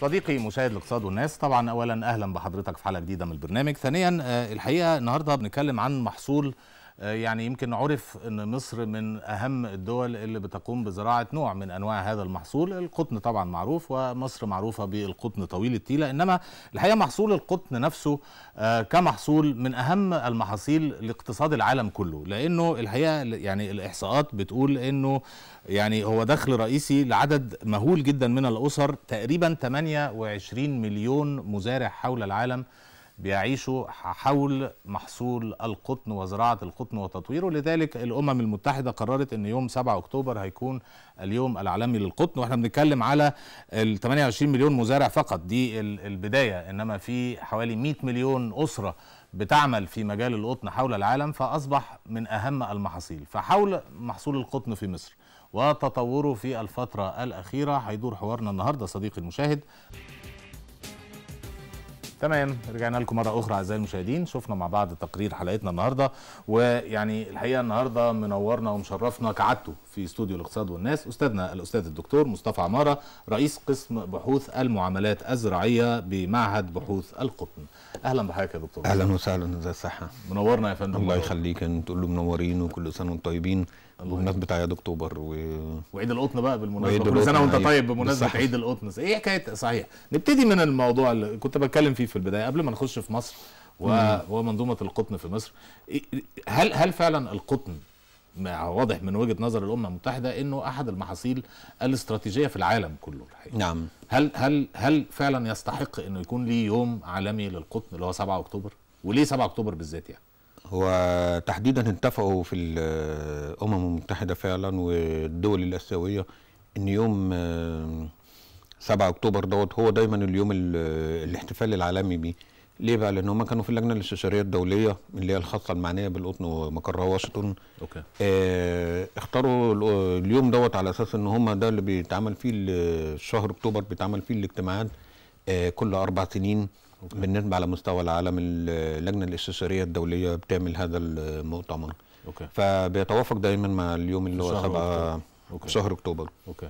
صديقي مشاهد الاقتصاد والناس طبعا اولا اهلا بحضرتك في حلقه جديده من البرنامج ثانيا آه، الحقيقه النهارده بنتكلم عن محصول آه، يعني يمكن عرف ان مصر من اهم الدول اللي بتقوم بزراعه نوع من انواع هذا المحصول القطن طبعا معروف ومصر معروفه بالقطن طويل التيله انما الحقيقه محصول القطن نفسه آه، كمحصول من اهم المحاصيل لاقتصاد العالم كله لانه الحقيقه يعني الاحصاءات بتقول انه يعني هو دخل رئيسي لعدد مهول جدا من الاسر تقريبا 28 مليون مزارع حول العالم بيعيشوا حول محصول القطن وزراعة القطن وتطويره لذلك الأمم المتحدة قررت أن يوم 7 أكتوبر هيكون اليوم العالمي للقطن وإحنا بنتكلم على ال 28 مليون مزارع فقط دي البداية إنما في حوالي 100 مليون أسرة بتعمل في مجال القطن حول العالم فأصبح من أهم المحاصيل فحول محصول القطن في مصر وتطوره في الفترة الأخيرة هيدور حوارنا النهاردة صديقي المشاهد تمام رجعنا لكم مره اخرى اعزائي المشاهدين شفنا مع بعض تقرير حلقتنا النهارده ويعني الحقيقه النهارده منورنا ومشرفنا كعادته في استوديو الاقتصاد والناس استاذنا الاستاذ الدكتور مصطفى عماره رئيس قسم بحوث المعاملات الزراعيه بمعهد بحوث القطن اهلا بحضرتك يا دكتور اهلا وسهلا ازي الصحه منورنا يا فندم الله يخليك تقول له منورين وكل سنه وانتم طيبين بمناسبه عيد اكتوبر و... وعيد القطن بقى بالمناسبه كل سنه وانت أيوة. طيب بمناسبه عيد القطن ايه حكايه صحيح نبتدي من الموضوع اللي كنت بتكلم فيه في البدايه قبل ما نخش في مصر ومنظومه القطن في مصر إيه، هل هل فعلا القطن واضح من وجهه نظر الامم المتحده انه احد المحاصيل الاستراتيجيه في العالم كله الحقيقه نعم هل هل هل فعلا يستحق انه يكون ليه يوم عالمي للقطن اللي هو 7 اكتوبر وليه 7 اكتوبر بالذات يعني هو تحديدا اتفقوا في الامم المتحده فعلا والدول الاسيويه ان يوم 7 آه، اكتوبر دوت هو دايما اليوم آه، الاحتفال العالمي بيه ليه بقى؟ لان هم كانوا في اللجنه الاستشاريه الدوليه اللي هي الخاصه المعنيه بالقطن ومقرها واشنطن. اوكي. آه اختاروا اليوم دوت على اساس ان هم ده اللي بيتعمل فيه شهر اكتوبر بيتعمل فيه الاجتماعات آه كل اربع سنين أوكي. بالنسبه على مستوى العالم اللجنه الاستشاريه الدوليه بتعمل هذا المؤتمر. اوكي. فبيتوافق دايما مع اليوم اللي هو 7 شهر اكتوبر. اوكي.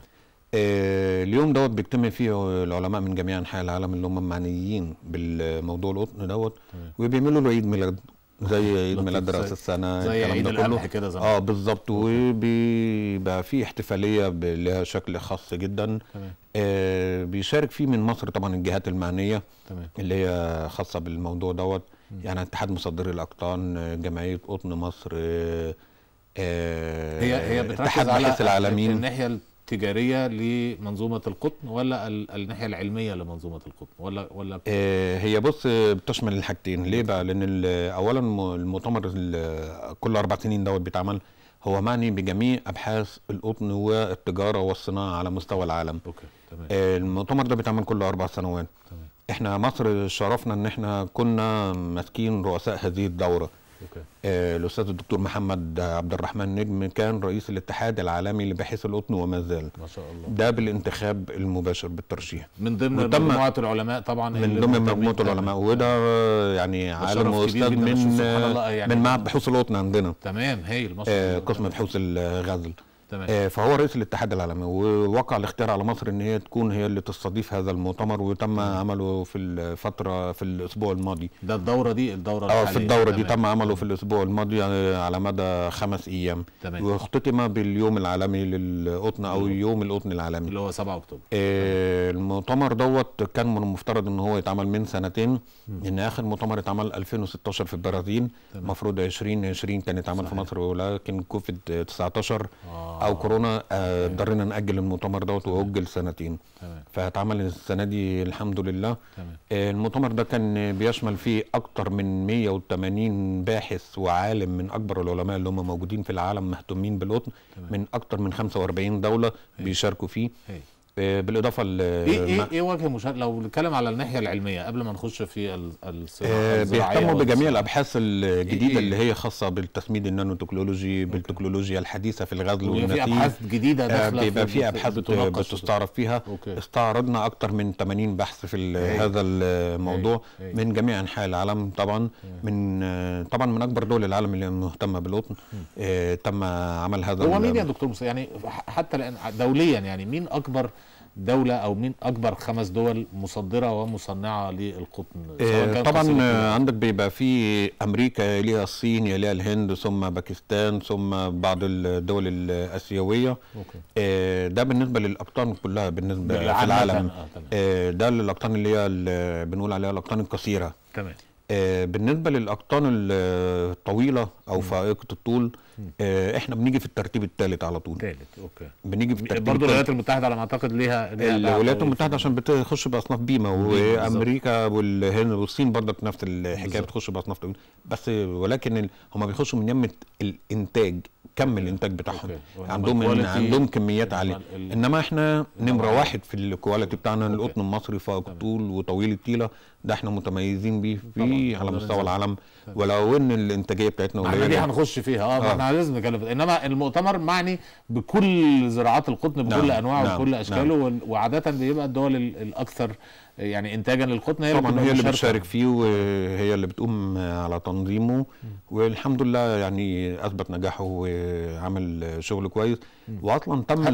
اليوم دوت بيجتمع فيه العلماء من جميع انحاء العالم اللي هم معنيين بالموضوع القطن دوت وبيعملوا له عيد ميلاد زي عيد ميلاد راس السنه زي عيد القمح كده زمان اه بالظبط وبيبقى في احتفاليه لها شكل خاص جدا تمام. آه بيشارك فيه من مصر طبعا الجهات المعنيه تمام. اللي هي خاصه بالموضوع دوت يعني اتحاد مصدري الاقطان جمعيه قطن مصر آه هي هي بتركز على الناحيه تجارية لمنظومه القطن ولا الناحيه العلميه لمنظومه القطن ولا ولا آه، هي بص آه، بتشمل الحاجتين ليه بقى لان اولا المؤتمر كل اربع سنين دوت بيتعمل هو معني بجميع ابحاث القطن والتجاره والصناعه على مستوى العالم اوكي تمام آه، المؤتمر ده بيتعمل كل اربع سنوات تمام احنا مصر شرفنا ان احنا كنا ماسكين رؤساء هذه الدوره آه، الاستاذ الدكتور محمد عبد الرحمن نجم كان رئيس الاتحاد العالمي لباحث القطن وما زال ما شاء الله ده بالانتخاب المباشر بالترشيح من ضمن مجموعه العلماء طبعا من ضمن مجموعه العلماء وده يعني عالم واستاذ من يعني من معهد بحوث القطن عندنا تمام هايل آه قسم بحوث الغزل تمام. آه، فهو رئيس الاتحاد العالمي ووقع الاختيار على مصر ان هي تكون هي اللي تستضيف هذا المؤتمر وتم عمله في الفتره في الاسبوع الماضي ده الدوره دي الدوره اه في الدوره تمام. دي تم عمله في الاسبوع الماضي يعني على مدى خمس ايام تمام. واختتم باليوم العالمي للقطن او يوم القطن العالمي اللي هو 7 اكتوبر آه المؤتمر دوت كان من المفترض ان هو يتعمل من سنتين مم. ان اخر مؤتمر اتعمل 2016 في البرازيل المفروض 2020 كان صحيح. في مصر ولكن كوفيد 19 آه. آه. او كورونا آه، اضطرينا آه ناجل المؤتمر دوت واجل سنتين فهتعمل فاتعمل السنه دي الحمد لله تمام. آه المؤتمر ده كان بيشمل فيه اكتر من 180 باحث وعالم من اكبر العلماء اللي هم موجودين في العالم مهتمين بالقطن من اكتر من 45 دوله هي. بيشاركوا فيه هي. آه، بالاضافه ل ايه ايه, إيه وجه مشا... لو بنتكلم على الناحيه العلميه قبل ما نخش في الصناعه آه، بيهتموا بجميع الابحاث الجديده إيه،, إيه اللي هي خاصه بالتسميد النانو تكنولوجي بالتكنولوجيا الحديثه في الغزل والنسيج في ابحاث جديده آه، داخله بيبقى في ابحاث بتستعرض فيها أوكي. استعرضنا اكثر من 80 بحث في إيه هذا إيه، الموضوع إيه من جميع انحاء العالم طبعا إيه من طبعا من اكبر دول العالم اللي مهتمه بالقطن إيه تم عمل هذا هو مين يا دكتور يعني حتى الان دوليا يعني مين اكبر دولة أو من أكبر خمس دول مصدرة ومصنعة للقطن إيه، طبعا عندك بيبقى في أمريكا يليها الصين يليها الهند ثم باكستان ثم بعض الدول الآسيوية أوكي. إيه، ده بالنسبة للأقطان كلها بالنسبة للعالم العالم. آه، إيه، ده الأقطان اللي هي بنقول عليها الأقطان القصيرة تمام آه، بالنسبه للاقطان الطويله او فائقه الطول آه، احنا بنيجي في الترتيب الثالث على طول ثالث اوكي بنيجي في الترتيب برضه الولايات المتحده على ما اعتقد ليها الولايات المتحده عشان بتخش باصناف بيما وامريكا والهند والصين برضه نفس الحكايه بتخش باصناف بس ولكن هم بيخشوا من يمه الانتاج كم الانتاج بتاعهم عندهم عندهم كميات يعني عاليه انما احنا نمره واحد في الكواليتي بتاعنا القطن المصري فائق الطول وطويل الطيله ده احنا متميزين بيه فيه على مستوى العالم ولو ان الانتاجيه بتاعتنا قليله احنا دي هنخش فيها اه،, اه احنا لازم نتكلم انما المؤتمر معني بكل زراعات القطن بكل نعم. انواعه نعم. وكل نعم. اشكاله نعم. وعاده بيبقى الدول الاكثر يعني انتاجا للقطن هي طبعا هي اللي بتشارك فيه وهي اللي بتقوم على تنظيمه والحمد لله يعني اثبت نجاحه وعمل شغل كويس واصلا تم تم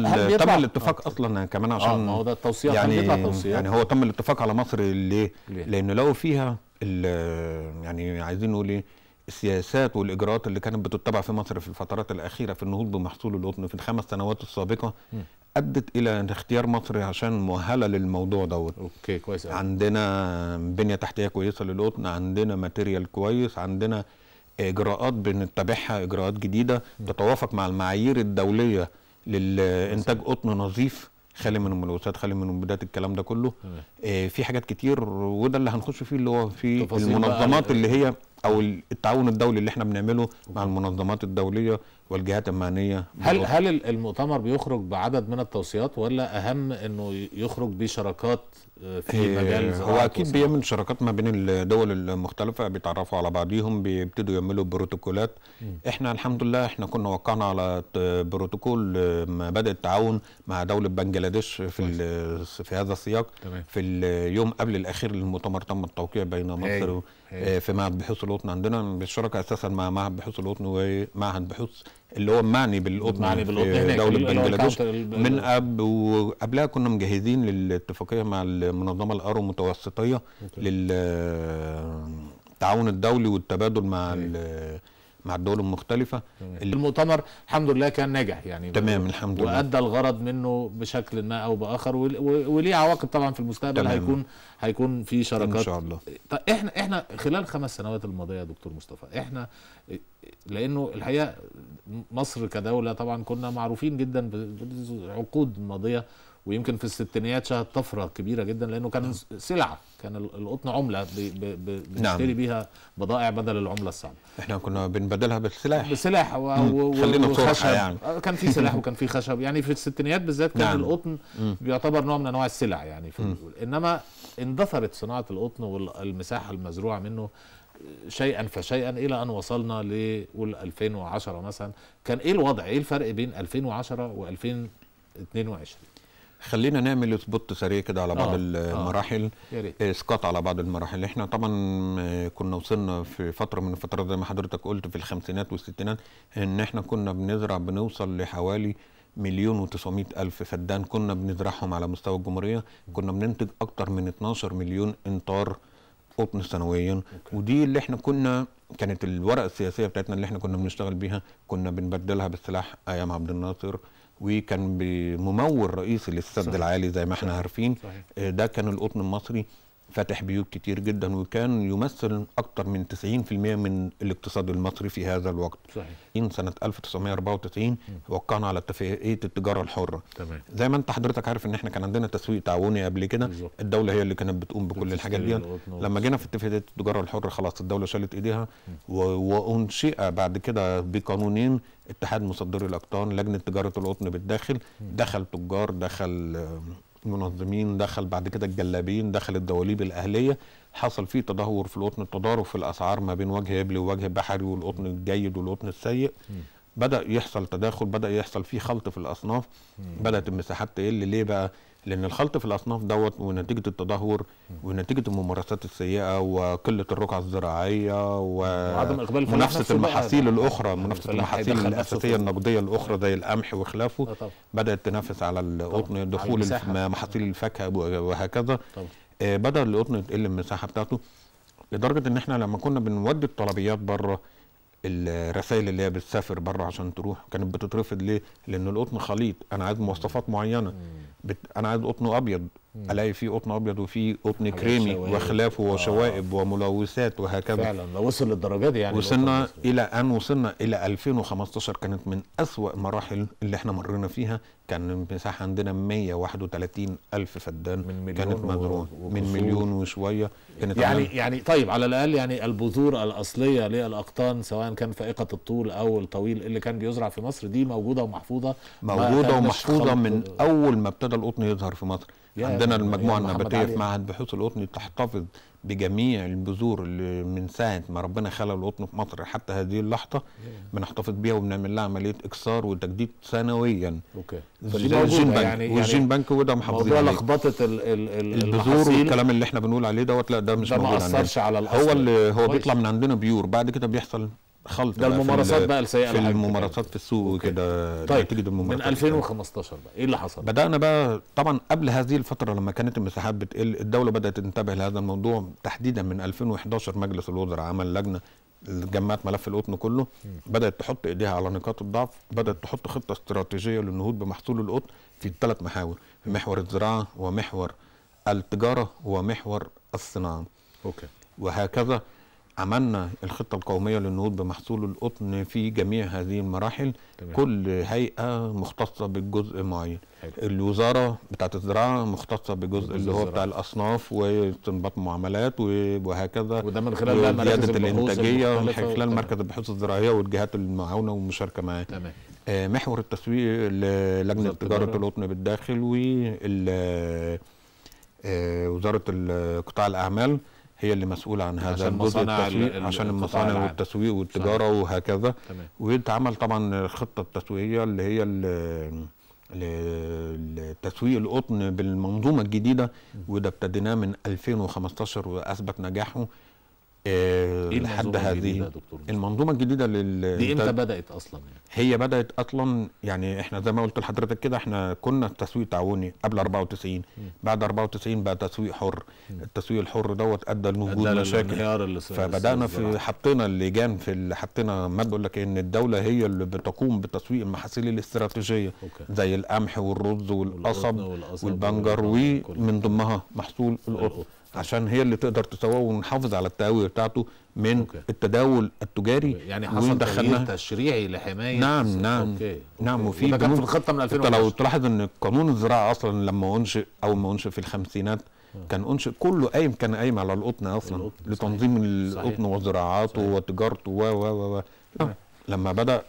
الاتفاق آه. اصلا كمان آه، عشان اه ما هو ده التوصيات يعني, يعني هو تم الاتفاق على مصر ليه؟ ليه؟ لانه لو فيها يعني عايزين نقول ايه السياسات والاجراءات اللي كانت بتتبع في مصر في الفترات الاخيره في النهوض بمحصول القطن في الخمس سنوات السابقه م. ادت الى اختيار مصر عشان مؤهله للموضوع دوت اوكي كويس عندنا بنيه تحتيه كويسه للقطن عندنا ماتيريال كويس عندنا اجراءات بنتبعها اجراءات جديده تتوافق مع المعايير الدوليه للانتاج قطن نظيف خالي من الملوثات خالي من المبيدات الكلام ده كله آه في حاجات كتير وده اللي هنخش فيه اللي هو في المنظمات اللي هي او التعاون الدولي اللي احنا بنعمله مع المنظمات الدوليه والجهات المعنيه هل بالوقت. هل المؤتمر بيخرج بعدد من التوصيات ولا اهم انه يخرج بشراكات في مجال إيه، هو اكيد بيعمل شراكات ما بين الدول المختلفه بيتعرفوا على بعضيهم بيبتدوا يعملوا بروتوكولات م. احنا الحمد لله احنا كنا وقعنا على بروتوكول مبادئ التعاون مع دوله بنجلاديش في في هذا السياق تمام. في اليوم قبل الاخير للمؤتمر تم التوقيع بين مصر في معهد بحوث القطن عندنا بالشراكه اساسا مع معهد بحوث القطن ومعهد بحوث اللي هو معني بالقطن معني بالقطن هناك دولة بنجلاديش من قبل وقبلها كنا مجهزين للاتفاقية مع المنظمة الأرو متوسطية للتعاون الدولي والتبادل مع مع الدول المختلفة اللي المؤتمر الحمد لله كان ناجح يعني تمام الحمد لله وأدى الغرض منه بشكل ما أو بآخر وليه عواقب طبعا في المستقبل تمام. هيكون هيكون في شراكات إن شاء الله طيب إحنا إحنا خلال خمس سنوات الماضية يا دكتور مصطفى إحنا لأنه الحقيقة مصر كدولة طبعا كنا معروفين جدا بالعقود الماضية ويمكن في الستينيات شهد طفره كبيره جدا لانه كان نعم. سلعه كان القطن عمله نعم. بنشتري نعم. بيها بضائع بدل العمله الصعبه احنا كنا بنبدلها بالسلاح بسلاح و... و... خلينا وخشب يعني. آه، كان في سلاح وكان في خشب يعني في الستينيات بالذات كان نعم. القطن بيعتبر نوع من انواع السلع يعني في... انما اندثرت صناعه القطن والمساحه المزروعه منه آه، شيئا فشيئا الى ان وصلنا ل 2010 مثلا كان ايه الوضع ايه الفرق بين 2010 و 2022 خلينا نعمل سبوت سريع كده على بعض آه. آه. المراحل آه. اسقاط على بعض المراحل احنا طبعا آه، كنا وصلنا في فتره من الفترات زي ما حضرتك قلت في الخمسينات والستينات ان احنا كنا بنزرع بنوصل لحوالي مليون و ألف فدان كنا بنزرعهم على مستوى الجمهورية كنا بننتج أكتر من 12 مليون إنطار قطن سنويا أوكي. ودي اللي احنا كنا كانت الورقة السياسية بتاعتنا اللي احنا كنا بنشتغل بيها كنا بنبدلها بالسلاح أيام عبد الناصر وكان ممول رئيسي للسد العالي زي ما احنا عارفين آه، ده كان القطن المصري فتح بيوت كتير جدا وكان يمثل أكثر من 90% من الاقتصاد المصري في هذا الوقت صحيح سنة 1994 وقعنا على اتفاقية التجارة الحرة تمام. زي ما أنت حضرتك عارف إن إحنا كان عندنا تسويق تعاوني قبل كده الدولة هي اللي كانت بتقوم بكل الحاجات دي لما جينا في اتفاقية التجارة الحرة خلاص الدولة شالت إيديها وأنشئ بعد كده بقانونين اتحاد مصدري الأقطان لجنة تجارة القطن بالداخل دخل تجار دخل المنظمين دخل بعد كده الجلابين دخل الدواليب الاهليه حصل فيه تدهور في القطن التضارب في الاسعار ما بين وجه يبلي ووجه بحري والقطن الجيد والقطن السيء م. بدا يحصل تداخل بدا يحصل فيه خلط في الاصناف م. بدات المساحات تقل ليه بقى لان الخلط في الاصناف دوت ونتيجه التدهور ونتيجه الممارسات السيئه وقله الرقعه الزراعيه وعدم اقبال منافسه المحاصيل الاخرى منافسه المحاصيل الاساسيه النقديه الاخرى زي القمح وخلافه آه، بدات تنافس على القطن دخول محاصيل الفاكهه وهكذا آه، بدا القطن تقل المساحه بتاعته لدرجه ان احنا لما كنا بنودي الطلبيات بره الرسائل اللي هي بتسافر بره عشان تروح كانت بتترفض ليه؟ لان القطن خليط انا عايز مواصفات معينه بت... انا عايز قطن ابيض الاقي فيه قطن ابيض وفيه قطن كريمي وخلافه وشوائب آه. وملوثات وهكذا فعلا وصل للدرجه دي يعني وصلنا الى ان وصلنا الى 2015 كانت من اسوا مراحل اللي احنا مرينا فيها كان المساحه عندنا 131 الف فدان من مليون كانت مدروع من مليون وشويه كانت يعني يعني طيب على الاقل يعني البذور الاصليه للاقطان سواء كان فائقه الطول او الطويل اللي كان بيزرع في مصر دي موجوده ومحفوظه موجوده ومحفوظه من اول ما ابتدى القطن يظهر في مصر عندنا المجموعه النباتيه في معهد بحوث القطن تحتفظ بجميع البذور اللي من ساعه ما ربنا خلق القطن في مصر حتى هذه اللحظه بنحتفظ بيها وبنعمل لها عمليه اكسار وتجديد سنويا اوكي يعني، يعني والجين بنك يعني والجين يعني بنك وده محافظين موضوع لخبطه البذور والكلام اللي احنا بنقول عليه دوت لا ده مش ده موجود ما اثرش على الاصل هو اللي هو بيطلع من عندنا بيور بعد كده بيحصل خلط ده الممارسات بقى السيئه في الممارسات في السوق وكده طيب نتيجه يعني الممارسات من 2015 بقى ايه اللي حصل؟ بدانا بقى طبعا قبل هذه الفتره لما كانت المساحات بتقل الدوله بدات تنتبه لهذا الموضوع تحديدا من 2011 مجلس الوزراء عمل لجنه جمعت ملف القطن كله بدات تحط ايديها على نقاط الضعف بدات تحط خطه استراتيجيه للنهوض بمحصول القطن في ثلاث محاور في محور الزراعه ومحور التجاره ومحور الصناعه اوكي وهكذا عملنا الخطه القوميه للنهوض بمحصول القطن في جميع هذه المراحل تمام. كل هيئه مختصه بجزء معين حلو. الوزاره بتاعه الزراعه مختصه بجزء اللي هو بتاع الاصناف واستنباط معاملات وهكذا وده من خلال زياده الانتاجيه من خلال مركز البحوث الزراعيه والجهات المعاونه والمشاركه معاه تمام آه محور التسويق لجنه تجاره القطن بالداخل و آه وزاره قطاع الاعمال هي اللي مسؤوله عن هذا عشان الجزء التسويق عشان المصانع والتسويق والتجاره صحيح. وهكذا تمام. ويتعمل طبعا الخطه التسويقيه اللي هي لتسويق القطن بالمنظومه الجديده وده ابتديناه من 2015 واثبت نجاحه آه، إيه لحد هذه المنظومه الجديده لل دي امتى بدات اصلا يعني؟ هي بدات اصلا يعني احنا زي ما قلت لحضرتك كده احنا كنا تسويق تعاوني قبل 94 م. بعد 94 بقى تسويق حر م. التسويق الحر دوت ادى لوجود مشاكل فبدانا في حطينا اللجان في حطينا ما بقول لك ان الدوله هي اللي بتقوم بتسويق المحاصيل الاستراتيجيه أوكي. زي القمح والرز والقصب والبنجر ومن ضمنها محصول القطن عشان هي اللي تقدر تسوق ونحافظ على التقوي بتاعته من أوكي. التداول التجاري يعني حصل تشريعي لحمايه نعم نعم أوكي. نعم, نعم، وفي وفي كان في الخطه من 2000 انت لو تلاحظ ان قانون الزراعه اصلا لما انشئ او ما انشئ في الخمسينات آه. كان انشئ كله قايم كان قايم على القطن اصلا القطن. لتنظيم صحيح. القطن وزراعاته وتجارته و و و نعم. لما بدا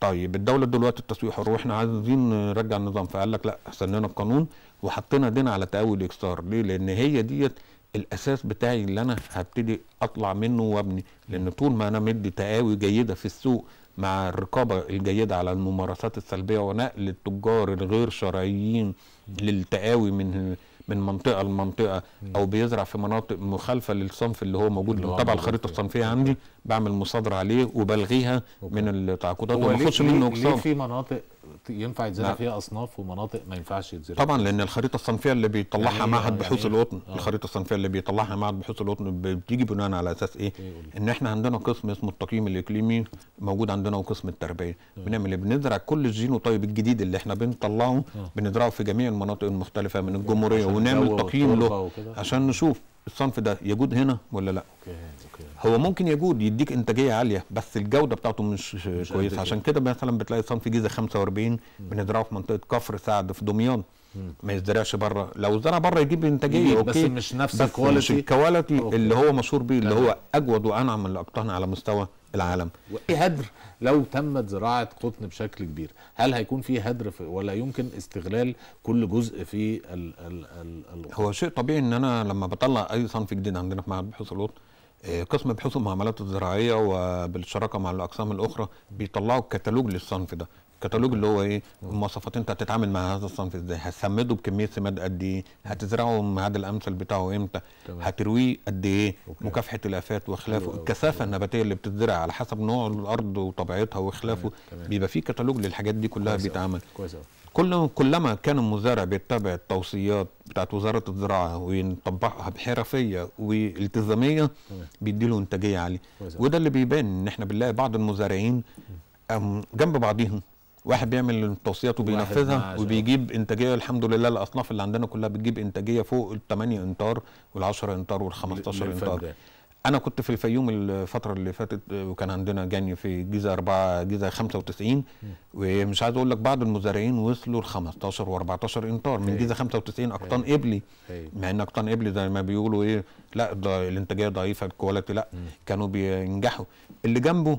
طيب الدوله دلوقتي التسويق حر واحنا عايزين نرجع النظام فقال لك لا استنينا القانون وحطينا ايدينا على تأول الاكسار ليه لان هي ديت الاساس بتاعي اللي انا هبتدي اطلع منه وابني لان طول ما انا مدي تقاوي جيده في السوق مع الرقابه الجيده على الممارسات السلبيه ونقل التجار الغير شرعيين للتقاوي من من منطقه لمنطقه او بيزرع في مناطق مخالفه للصنف اللي هو موجود طبعا الخريطه الصنفيه عندي بعمل مصادره عليه وبلغيها أوكي. من التعاقدات وما منه اقساط ليه في مناطق ينفع يتزرع نعم. فيها اصناف ومناطق ما ينفعش يتزرع طبعا لان الخريطه الصنفيه اللي بيطلعها يعني معهد يعني بحوث يعني القطن آه. الخريطه الصنفيه اللي بيطلعها معهد بحوث القطن بتيجي بناء على اساس ايه, إيه ان احنا عندنا قسم اسمه التقييم الاقليمي موجود عندنا وقسم التربيه آه. بنعمل ايه بنزرع كل طيب الجديد اللي احنا بنطلعه آه. بنزرعه في جميع المناطق المختلفه من يعني الجمهوريه ونعمل تقييم له عشان نشوف الصنف ده يجود هنا ولا لا هو ممكن يجود يديك انتاجيه عاليه بس الجوده بتاعته مش, مش كويسه عشان كده مثلا بتلاقي صنف جيزه 45 بنزرعه في منطقه كفر سعد في دمياط ما يزرعش بره لو زرع بره يجيب انتاجيه اوكي بس مش نفس الكواليتي مش الكواليتي اللي هو مشهور بيه اللي هو اجود وانعم من الاقطان على مستوى العالم وايه هدر لو تمت زراعه قطن بشكل كبير هل هيكون في هدر في ولا يمكن استغلال كل جزء في ال ال ال, ال هو شيء طبيعي ان انا لما بطلع اي صنف جديد عندنا في معهد بحوث القطن قسم بحوث المعاملات الزراعيه وبالشراكه مع الاقسام الاخرى بيطلعوا كتالوج للصنف ده الكتالوج اللي هو ايه المواصفات انت هتتعامل مع هذا الصنف ازاي هتسمده بكميه سماد قد ايه هتزرعه الميعاد الامثل بتاعه امتى هترويه قد ايه مكافحه الافات وخلافه أيوة، أيوة. الكثافه النباتيه اللي بتتزرع على حسب نوع الارض وطبيعتها وخلافه بيبقى في كتالوج للحاجات دي كلها بيتعمل كويس كل كلما كان المزارع بيتبع التوصيات بتاعت وزاره الزراعه ويطبقها بحرفيه والتزاميه بيدي له انتاجيه عاليه وده اللي بيبان ان احنا بنلاقي بعض المزارعين جنب بعضيهم واحد بيعمل التوصيات وبينفذها وبيجيب انتاجيه الحمد لله الاصناف اللي عندنا كلها بتجيب انتاجيه فوق ال 8 انتار وال 10 انتار وال 15 انتار انا كنت في الفيوم الفتره اللي فاتت وكان عندنا جني في جيزه 4 جيزه 95 ومش عايز اقول لك بعض المزارعين وصلوا ل 15 و14 انتار من جيزه 95 اقطان ابلي مع ان اقطان ابلي زي ما بيقولوا ايه لا ده الانتاجيه ضعيفه الكواليتي لا كانوا بينجحوا اللي جنبه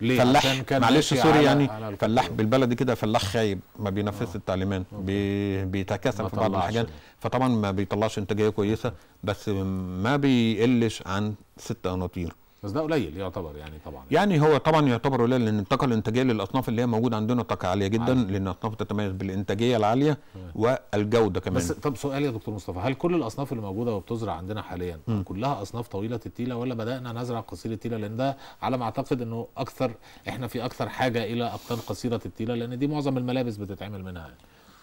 ليه؟ فلاح معلش سوري يعني على فلاح بالبلدي كده فلاح خايب ما بينفذش التعليمات بي بيتكاسل في بعض الحاجات فطبعا ما بيطلعش انتاجيه كويسه بس ما بيقلش عن ست قناطير بس ده قليل يعتبر يعني طبعا يعني هو طبعا يعتبر قليل لان الطاقه الانتاجيه للاصناف اللي هي موجوده عندنا طاقه عاليه جدا عالية. لان الاصناف تتميز بالانتاجيه العاليه والجوده كمان بس طب سؤال يا دكتور مصطفى هل كل الاصناف اللي موجوده وبتزرع عندنا حاليا م. كلها اصناف طويله التيله ولا بدانا نزرع قصير التيله لان ده على ما اعتقد انه اكثر احنا في اكثر حاجه الى اقطان قصيره التيله لان دي معظم الملابس بتتعمل منها يعني.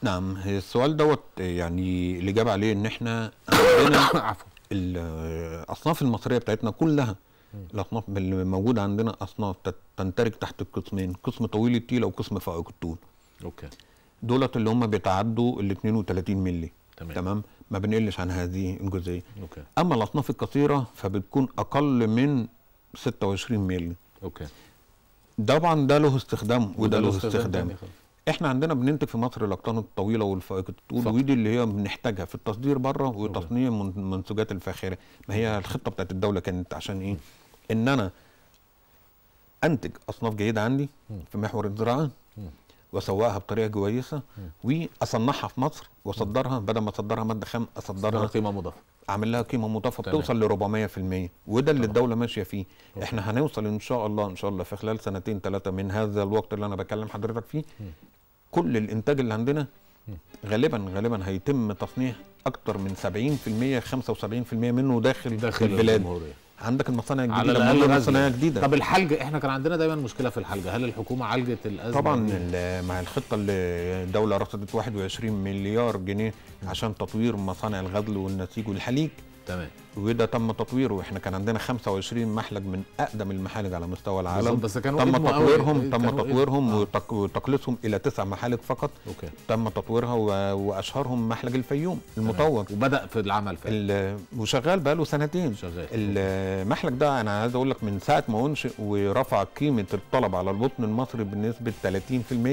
نعم السؤال دوت يعني الاجابه عليه ان احنا عندنا الاصناف المصريه بتاعتنا كلها الاصناف اللي موجوده عندنا اصناف تنترك تحت القسمين قسم طويل التيل او قسم فائق الطول اوكي دولت اللي هم بيتعدوا ال 32 مللي تمام. تمام ما بنقلش عن هذه الجزئيه أوكي. اما الاصناف القصيره فبتكون اقل من 26 مللي اوكي طبعا ده له استخدام وده, وده له استخدام, استخدام. احنا عندنا بننتج في مصر الاقطان الطويله والفائقه الطول ودي اللي هي بنحتاجها في التصدير بره وتصنيع منسوجات الفاخره ما هي الخطه بتاعت الدوله كانت عشان ايه ان انا انتج اصناف جيده عندي في محور الزراعه واسوقها بطريقه كويسه واصنعها في مصر واصدرها بدل ما اصدرها ماده خام اصدرها قيمه مضافه اعمل لها قيمه مضافه بتوصل ل 400% وده اللي الدوله ماشيه فيه طبعا. احنا هنوصل ان شاء الله ان شاء الله في خلال سنتين ثلاثه من هذا الوقت اللي انا بكلم حضرتك فيه كل الانتاج اللي عندنا غالبا غالبا هيتم تصنيع اكتر من 70% 75% منه داخل, داخل البلاد الجمهورية. عندك المصانع الجديده على الاقل مصانع جديده طب الحلقه احنا كان عندنا دايما مشكله في الحلقه هل الحكومه عالجت الازمه طبعا مع الخطه اللي الدوله رصدت 21 مليار جنيه عشان تطوير مصانع الغزل والنسيج والحليب تمام وده تم تطويره واحنا كان عندنا 25 محلج من اقدم المحالج على مستوى العالم بس كانوا تم تطويرهم تم تطويرهم إيه؟ وتقليصهم الى تسع محالج فقط أوكي. تم تطويرها واشهرهم محلج الفيوم المطور تمام. وبدا في العمل فعلا وشغال بقاله سنتين شغال المحلج ده انا عايز اقول لك من ساعه ما انشئ ورفع قيمه الطلب على البطن المصري بنسبه 30%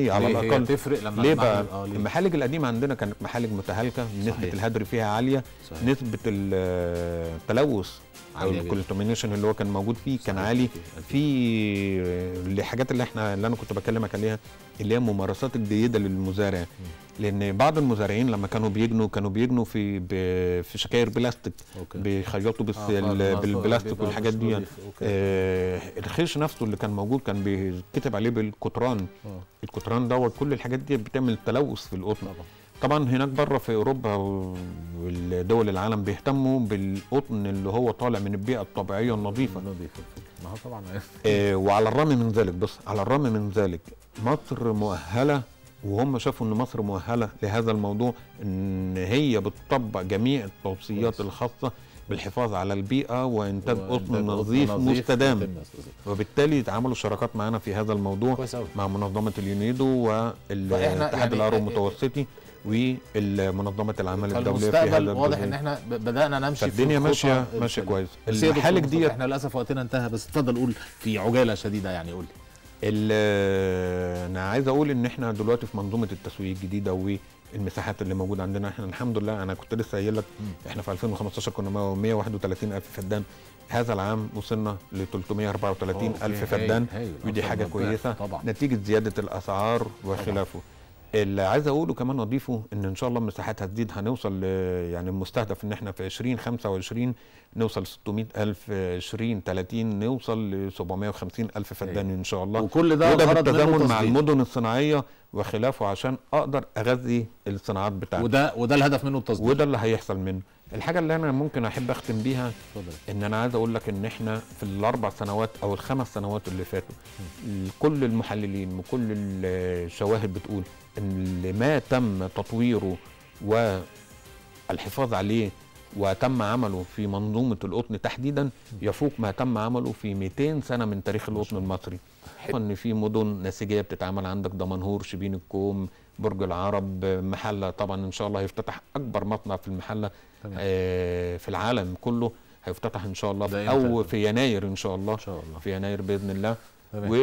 على الاقل تفرق لما ليه بقى آه، المحالج القديمه عندنا كانت محالج متهالكه نسبه الهدر فيها عاليه صحيح. نسبه التلوث او الكونتامينيشن اللي هو كان موجود فيه كان عالي في الحاجات اللي احنا اللي انا كنت بكلمك عليها اللي هي الممارسات الجيده للمزارع لان بعض المزارعين لما كانوا بيجنوا كانوا بيجنوا في في شكاير بلاستيك بيخيطوا بس آه بالبلاستيك والحاجات دي يعني. آه الخيش نفسه اللي كان موجود كان بيتكتب عليه بالقطران القطران آه. دوت كل الحاجات دي بتعمل تلوث في القطن طبعا هناك بره في اوروبا والدول العالم بيهتموا بالقطن اللي هو طالع من البيئه الطبيعيه النظيفه النظيفه ما هو طبعا آه، وعلى الرغم من ذلك بص على الرغم من ذلك مصر مؤهله وهم شافوا ان مصر مؤهله لهذا الموضوع ان هي بتطبق جميع التوصيات الخاصه بالحفاظ على البيئه وانتاج قطن نظيف مستدام وبالتالي اتعاملوا شراكات معانا في هذا الموضوع مع منظمه اليونيدو والاتحاد يعني العربي المتوسطي والمنظمه العمل الدوليه في هذا واضح ان احنا بدانا نمشي الدنيا ماشيه ماشيه كويس الحالة دي احنا للاسف وقتنا انتهى بس اتفضل قول في عجاله شديده يعني قول انا عايز اقول ان احنا دلوقتي في منظومه التسويق الجديده والمساحات اللي موجوده عندنا احنا الحمد لله انا كنت لسه قايل لك احنا في 2015 كنا 131 الف فدان هذا العام وصلنا ل 334 الف فدان ودي حاجه كويسه طبعا. نتيجه زياده الاسعار وخلافه طبعا. اللي عايز اقوله كمان اضيفه ان ان شاء الله المساحات هتزيد هنوصل يعني المستهدف ان احنا في 20 25 نوصل ل 600000 20 30 نوصل ل 750000 فدان إيه. ان شاء الله وكل ده وده بالتزامن مع المدن الصناعيه وخلافه عشان اقدر اغذي الصناعات بتاعتي وده وده الهدف منه التصدير وده اللي هيحصل منه الحاجه اللي انا ممكن احب اختم بيها ان انا عايز اقول لك ان احنا في الاربع سنوات او الخمس سنوات اللي فاتوا كل المحللين وكل الشواهد بتقول ان اللي ما تم تطويره والحفاظ عليه وتم عمله في منظومه القطن تحديدا يفوق ما تم عمله في 200 سنه من تاريخ القطن المصري واحد ان في مدن نسيجيه بتتعمل عندك دمنهور شبين الكوم برج العرب محله طبعا ان شاء الله هيفتتح اكبر مصنع في المحله آه في العالم كله هيفتتح ان شاء الله او في يناير ان شاء الله, إن شاء الله. في يناير باذن الله و...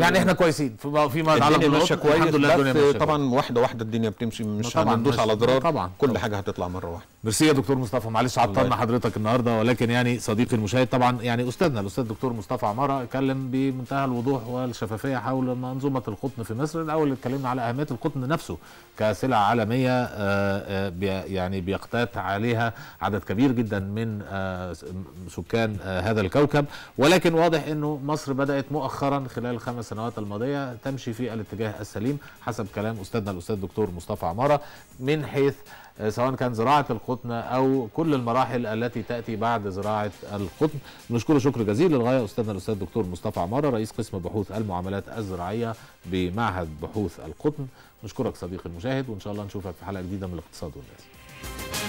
يعني احنا كويسين فيما يتعلق بالنقط كويس الحمد لله الدنيا ماشيه طبعا واحده واحده الدنيا بتمشي مش هندوس على ضرار طبعا كل طبعًا. حاجه هتطلع مره واحده ميرسي يا دكتور مصطفى معلش عطلنا حضرتك النهارده ولكن يعني صديقي المشاهد طبعا يعني استاذنا الاستاذ الدكتور مصطفى عماره اتكلم بمنتهى الوضوح والشفافيه حول منظومه القطن في مصر الاول اتكلمنا على اهميه القطن نفسه كسلعه عالميه آه، آه، يعني بيقتات عليها عدد كبير جدا من آه، سكان هذا الكوكب ولكن واضح انه مصر بدات مؤخرا مؤخرا خلال الخمس سنوات الماضيه تمشي في الاتجاه السليم حسب كلام استاذنا الاستاذ الدكتور مصطفى عماره من حيث آه، سواء كان زراعه القطن او كل المراحل التي تاتي بعد زراعه القطن نشكره شكر جزيل للغايه استاذنا الاستاذ الدكتور مصطفى عماره رئيس قسم بحوث المعاملات الزراعيه بمعهد بحوث القطن نشكرك صديقي المشاهد وان شاء الله نشوفك في حلقه جديده من الاقتصاد والناس